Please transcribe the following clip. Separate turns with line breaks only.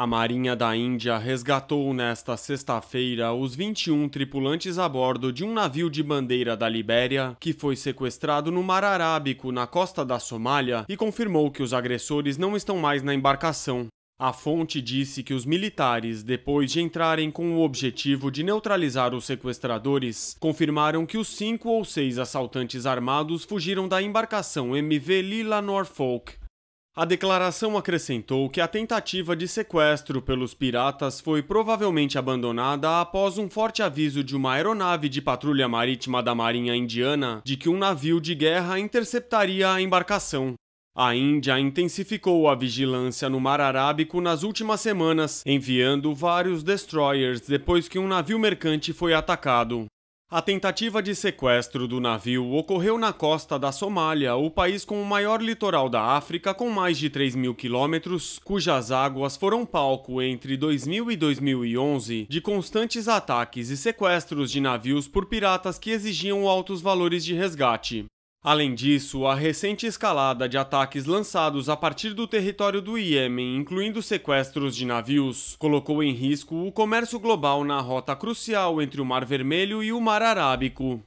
A Marinha da Índia resgatou nesta sexta-feira os 21 tripulantes a bordo de um navio de bandeira da Libéria que foi sequestrado no Mar Arábico, na costa da Somália, e confirmou que os agressores não estão mais na embarcação. A fonte disse que os militares, depois de entrarem com o objetivo de neutralizar os sequestradores, confirmaram que os cinco ou seis assaltantes armados fugiram da embarcação MV Lila Norfolk, a declaração acrescentou que a tentativa de sequestro pelos piratas foi provavelmente abandonada após um forte aviso de uma aeronave de patrulha marítima da Marinha Indiana de que um navio de guerra interceptaria a embarcação. A Índia intensificou a vigilância no Mar Arábico nas últimas semanas, enviando vários destroyers depois que um navio mercante foi atacado. A tentativa de sequestro do navio ocorreu na costa da Somália, o país com o maior litoral da África, com mais de 3 mil quilômetros, cujas águas foram palco entre 2000 e 2011 de constantes ataques e sequestros de navios por piratas que exigiam altos valores de resgate. Além disso, a recente escalada de ataques lançados a partir do território do Iêmen, incluindo sequestros de navios, colocou em risco o comércio global na rota crucial entre o Mar Vermelho e o Mar Arábico.